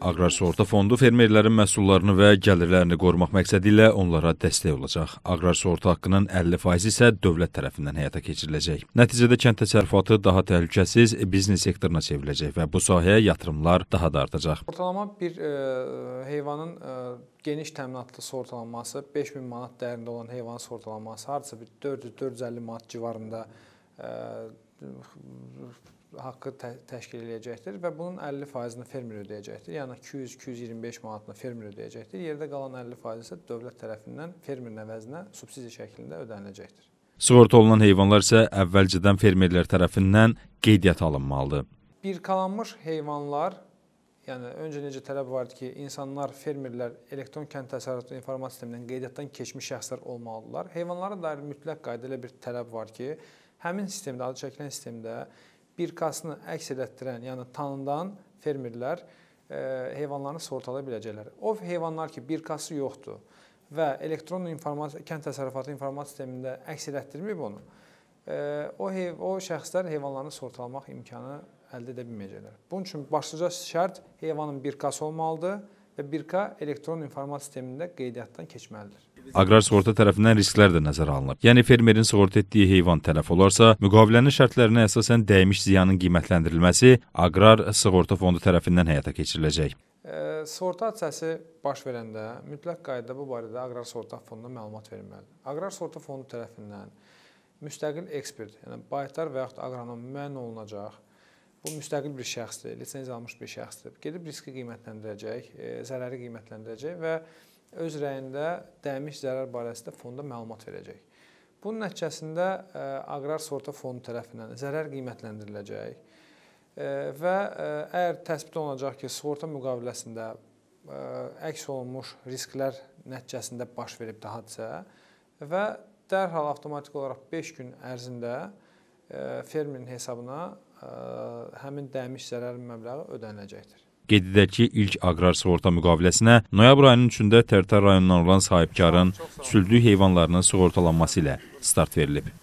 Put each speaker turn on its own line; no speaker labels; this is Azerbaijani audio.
Aqrarsuorta fondu fermerlərin məhsullarını və gəlirlərini qorumaq məqsədi ilə onlara dəstək olacaq. Aqrarsuorta haqqının 50% isə dövlət tərəfindən həyata keçiriləcək. Nəticədə kənd təsərrüfatı daha təhlükəsiz biznes sektoruna çevriləcək və bu sahəyə yatırımlar daha da artacaq.
Ortalama bir e, heyvanın e, geniş təminatlı sortalanması, 5000 manat dəyərində olan heyvanın sortalanması hardasa bir 400-450 manat civarında e, haqqı tə təşkil eləyəcəkdir və bunun 50%-ni fermer ödəyəcəkdir. Yəni 200-225 manatını fermer ödəyəcəkdir. Yerdə qalan 50% isə dövlət tərəfindən fermerin əvəzinə subsidiya şəklində ödəniləcəkdir.
Sığorta olunan heyvanlar isə əvvəlcədən fermerlər tərəfindən qeydiyyata alınmalıdır.
Birkalanmış heyvanlar, yəni öncə necə tələb vardı ki, insanlar, fermerlər elektron kənd təsərrüfatı informasiya sistemindən qeydiyyatdan keçmiş şəxslər olmalıdırlar. Heyvanlara dair mütləq qayda ilə bir tələb var ki, həmin sistemdə, adı çəkilən sistemdə birkasını əks elətdirən, yəni tanıdan fermerlər e, heyvanlarını sığortalaya biləcəklər. O heyvanlar ki, birkası yoxdur və elektron informasiya kənd təsərrüfatı informasiya sistemində əks elətdirməyib onu. E, o heyv o şəxslər heyvanlarını sığortalamaq imkanı əldə edə bilməyəcəklər. Bunun üçün başlıca şərt heyvanın birkası olmalıdır və birka elektron informasiya sistemində qeydiyyatdan keçməlidir.
Aqrar sığorta tərəfindən risklər də nəzərə alınıb. Yəni fermerin sığorta etdiyi heyvan tələf olarsa, müqavilənin şərtlərinə əsasən dəymiş ziyanın qiymətləndirilməsi Aqrar sığorta fondu tərəfindən həyata keçiriləcək.
E, sığorta hadisəsi baş verəndə mütləq qaydada bu barədə Aqrar sığorta fonduna məlumat verilməlidir. Aqrar sığorta fondu tərəfindən müstəqil ekspert, yəni baytar və yaxud aqronom müəyyən olunacaq. Bu müstəqil bir şəxsdir, lisenziya almış bir şəxsdir. Gedib riski qiymətləndirəcək, e, zərəri qiymətləndirəcək və öz rəyində dəymiş zərər barəsində fonda məlumat verəcək. Bunun nəticəsində e, Aqrar Sığorta Fondu tərəfindən zərər qiymətləndiriləcək e, və e, əgər təsbit olunacaq ki, sığorta müqaviləsində əks olunmuş risklər nəticəsində baş veribdi hadisə və dərhal avtomatik olaraq 5 gün ərzində fermerin hesabına həmin dəymiş zərər məbləği ödəniləcəkdir.
Qeyd edək ki, ilk aqrar sığorta müqaviləsinə noyabr ayının 3-də Tərtər rayonundan olan sahibkarın sürülü heyvanlarının sığortalanması ilə start verilib.